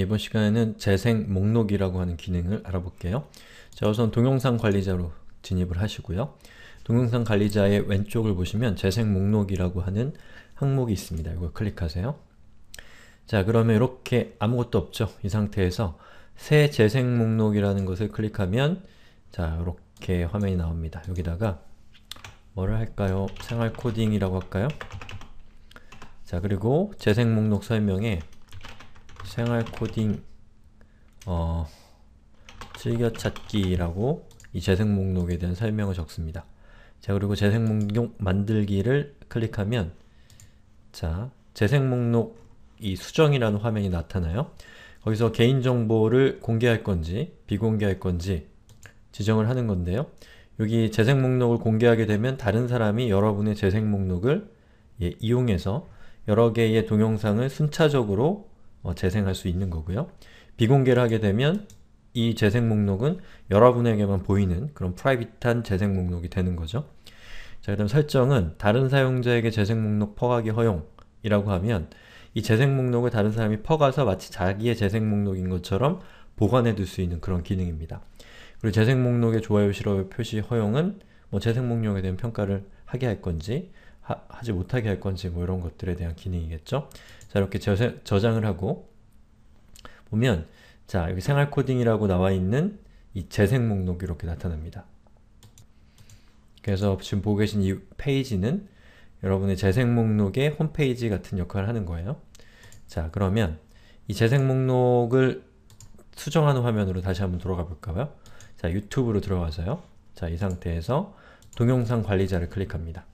이번 시간에는 재생 목록이라고 하는 기능을 알아볼게요. 자, 우선 동영상 관리자로 진입을 하시고요. 동영상 관리자의 왼쪽을 보시면 재생 목록이라고 하는 항목이 있습니다. 이걸 클릭하세요. 자, 그러면 이렇게 아무것도 없죠? 이 상태에서 새 재생 목록이라는 것을 클릭하면 자, 이렇게 화면이 나옵니다. 여기다가 뭐를 할까요? 생활 코딩이라고 할까요? 자, 그리고 재생 목록 설명에 생활 코딩 어, 즐겨찾기라고 이 재생 목록에 대한 설명을 적습니다. 자 그리고 재생 목록 만들기를 클릭하면 자 재생 목록 이 수정이라는 화면이 나타나요. 거기서 개인정보를 공개할 건지 비공개할 건지 지정을 하는 건데요. 여기 재생 목록을 공개하게 되면 다른 사람이 여러분의 재생 목록을 예, 이용해서 여러 개의 동영상을 순차적으로 어, 재생할 수 있는 거고요. 비공개를 하게 되면 이 재생 목록은 여러분에게만 보이는 그런 프라이빗한 재생 목록이 되는 거죠. 자, 그다음 설정은 다른 사용자에게 재생 목록 퍼가기 허용이라고 하면 이 재생 목록을 다른 사람이 퍼가서 마치 자기의 재생 목록인 것처럼 보관해 둘 수 있는 그런 기능입니다. 그리고 재생 목록의 좋아요, 싫어요 표시 허용은 뭐 재생 목록에 대한 평가를 하게 할 건지 하, 지 못하게 할 건지 뭐 이런 것들에 대한 기능이겠죠? 자 이렇게 저, 장을 하고 보면 자 여기 생활 코딩이라고 나와 있는 이 재생 목록이 이렇게 나타납니다. 그래서 지금 보고 계신 이 페이지는 여러분의 재생 목록의 홈페이지 같은 역할을 하는 거예요. 자 그러면 이 재생 목록을 수정하는 화면으로 다시 한번 돌아가 볼까요? 자 유튜브로 들어가서요. 자이 상태에서 동영상 관리자를 클릭합니다.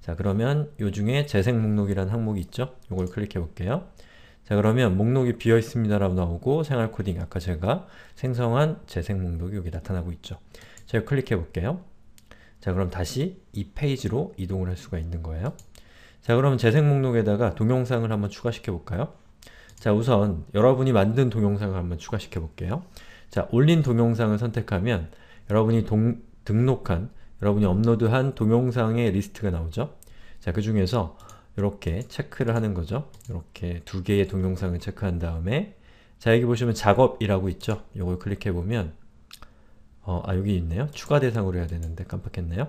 자 그러면 요 중에 재생 목록이란 항목이 있죠? 요걸 클릭해 볼게요. 자 그러면 목록이 비어 있습니다라고 나오고 생활 코딩 아까 제가 생성한 재생 목록이 여기 나타나고 있죠. 제가 클릭해 볼게요. 자 그럼 다시 이 페이지로 이동을 할 수가 있는 거예요. 자 그럼 재생 목록에다가 동영상을 한번 추가시켜 볼까요? 자 우선 여러분이 만든 동영상을 한번 추가시켜 볼게요. 자 올린 동영상을 선택하면 여러분이 동, 등록한 여러분이 업로드한 동영상의 리스트가 나오죠. 자, 그 중에서 이렇게 체크를 하는 거죠. 이렇게 두 개의 동영상을 체크한 다음에 자, 여기 보시면 작업이라고 있죠. 이걸 클릭해 보면 어, 아, 여기 있네요. 추가 대상으로 해야 되는데 깜빡했네요.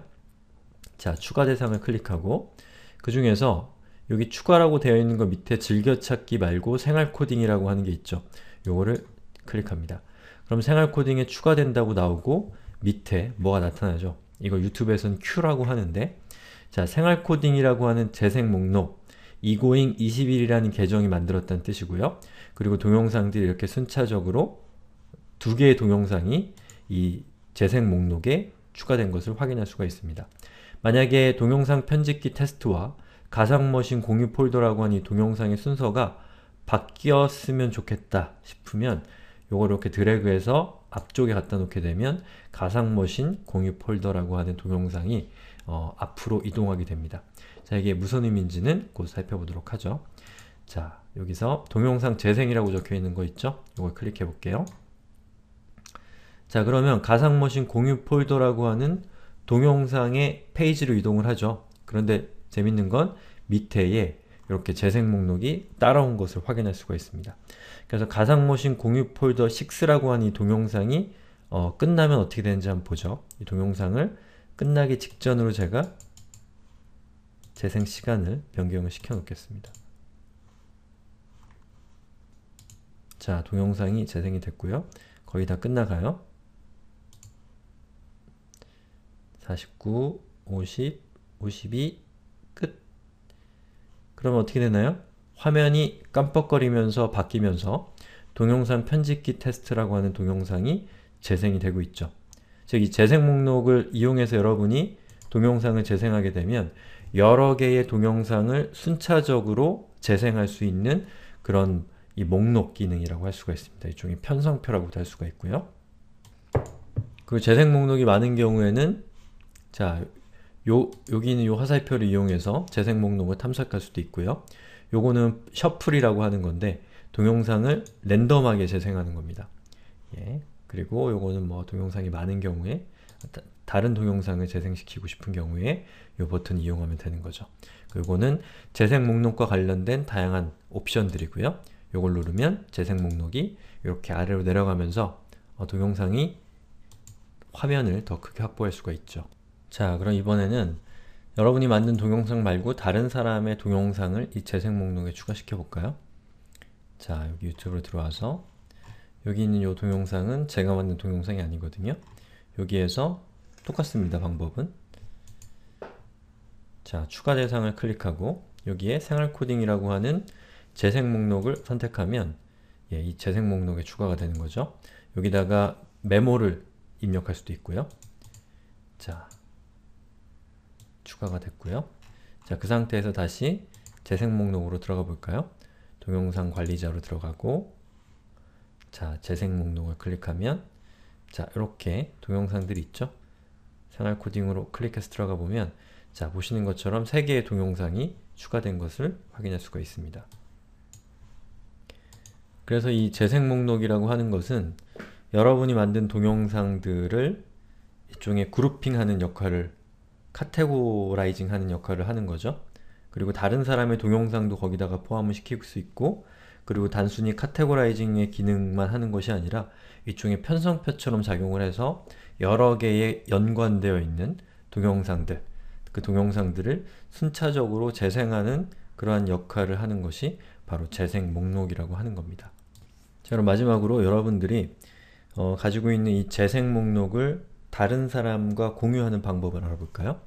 자, 추가 대상을 클릭하고 그 중에서 여기 추가라고 되어 있는 거 밑에 즐겨찾기 말고 생활코딩이라고 하는 게 있죠. 요거를 클릭합니다. 그럼 생활코딩에 추가된다고 나오고 밑에 뭐가 나타나죠? 이거 유튜브에선 Q라고 하는데 자 생활코딩이라고 하는 재생 목록 이고잉 21이라는 계정이 만들었다는 뜻이고요. 그리고 동영상들이 이렇게 순차적으로 두 개의 동영상이 이 재생 목록에 추가된 것을 확인할 수가 있습니다. 만약에 동영상 편집기 테스트와 가상머신 공유 폴더라고 하는 이 동영상의 순서가 바뀌었으면 좋겠다 싶으면 요거 이렇게 드래그해서 앞쪽에 갖다 놓게 되면 가상머신 공유 폴더라고 하는 동영상이 어, 앞으로 이동하게 됩니다. 자, 이게 무슨 의미인지는 곧 살펴보도록 하죠. 자, 여기서 동영상 재생이라고 적혀있는 거 있죠? 이걸 클릭해 볼게요. 자, 그러면 가상머신 공유 폴더라고 하는 동영상의 페이지로 이동을 하죠. 그런데 재밌는 건 밑에에 이렇게 재생 목록이 따라온 것을 확인할 수가 있습니다. 그래서 가상모신 공유 폴더 6라고 한이 동영상이 어, 끝나면 어떻게 되는지 한번 보죠. 이 동영상을 끝나기 직전으로 제가 재생 시간을 변경을 시켜 놓겠습니다. 자, 동영상이 재생이 됐고요. 거의 다 끝나가요. 49, 50, 52, 그러면 어떻게 되나요? 화면이 깜빡거리면서 바뀌면서 동영상 편집기 테스트라고 하는 동영상이 재생이 되고 있죠. 즉, 이 재생 목록을 이용해서 여러분이 동영상을 재생하게 되면 여러 개의 동영상을 순차적으로 재생할 수 있는 그런 이 목록 기능이라고 할 수가 있습니다. 일종의 편성표라고도 할 수가 있고요. 그 재생 목록이 많은 경우에는 자 요, 여기 있는 요 화살표를 이용해서 재생 목록을 탐색할 수도 있고요. 요거는 셔플이라고 하는 건데 동영상을 랜덤하게 재생하는 겁니다. 예. 그리고 요거는 뭐 동영상이 많은 경우에 다른 동영상을 재생시키고 싶은 경우에 요 버튼 이용하면 되는 거죠. 요거는 재생 목록과 관련된 다양한 옵션들이고요. 요걸 누르면 재생 목록이 이렇게 아래로 내려가면서 어, 동영상이 화면을 더 크게 확보할 수가 있죠. 자 그럼 이번에는 여러분이 만든 동영상 말고 다른 사람의 동영상을 이 재생 목록에 추가시켜 볼까요? 자 여기 유튜브로 들어와서 여기 있는 이 동영상은 제가 만든 동영상이 아니거든요. 여기에서 똑같습니다 방법은 자 추가 대상을 클릭하고 여기에 생활 코딩이라고 하는 재생 목록을 선택하면 예, 이 재생 목록에 추가가 되는 거죠. 여기다가 메모를 입력할 수도 있고요. 자, 추가가 됐고요. 자, 그 상태에서 다시 재생 목록으로 들어가 볼까요? 동영상 관리자로 들어가고 자, 재생 목록을 클릭하면 자, 이렇게 동영상들이 있죠? 생활 코딩으로 클릭해서 들어가 보면 자, 보시는 것처럼 3개의 동영상이 추가된 것을 확인할 수가 있습니다. 그래서 이 재생 목록이라고 하는 것은 여러분이 만든 동영상들을 일종의 그룹핑하는 역할을 카테고라이징 하는 역할을 하는 거죠. 그리고 다른 사람의 동영상도 거기다가 포함을 시킬 수 있고 그리고 단순히 카테고라이징의 기능만 하는 것이 아니라 이종에 편성표처럼 작용을 해서 여러 개의 연관되어 있는 동영상들 그 동영상들을 순차적으로 재생하는 그러한 역할을 하는 것이 바로 재생 목록이라고 하는 겁니다. 자 그럼 마지막으로 여러분들이 어, 가지고 있는 이 재생 목록을 다른 사람과 공유하는 방법을 알아볼까요?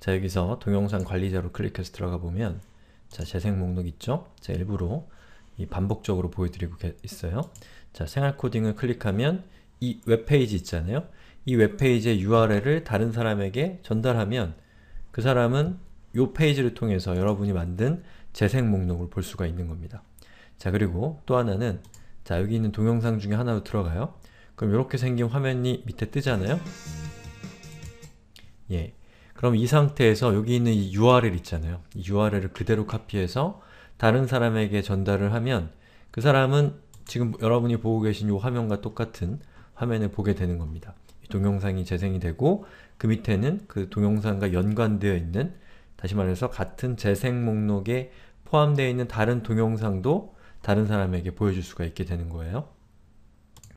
자 여기서 동영상 관리자로 클릭해서 들어가 보면 자 재생 목록 있죠? 자 일부러 이 반복적으로 보여드리고 있어요. 자 생활 코딩을 클릭하면 이 웹페이지 있잖아요. 이 웹페이지의 URL을 다른 사람에게 전달하면 그 사람은 이 페이지를 통해서 여러분이 만든 재생 목록을 볼 수가 있는 겁니다. 자 그리고 또 하나는 자 여기 있는 동영상 중에 하나로 들어가요. 그럼 이렇게 생긴 화면이 밑에 뜨잖아요? 예. 그럼 이 상태에서 여기 있는 이 URL 있잖아요. 이 URL을 그대로 카피해서 다른 사람에게 전달을 하면 그 사람은 지금 여러분이 보고 계신 이 화면과 똑같은 화면을 보게 되는 겁니다. 이 동영상이 재생이 되고 그 밑에는 그 동영상과 연관되어 있는 다시 말해서 같은 재생 목록에 포함되어 있는 다른 동영상도 다른 사람에게 보여줄 수가 있게 되는 거예요.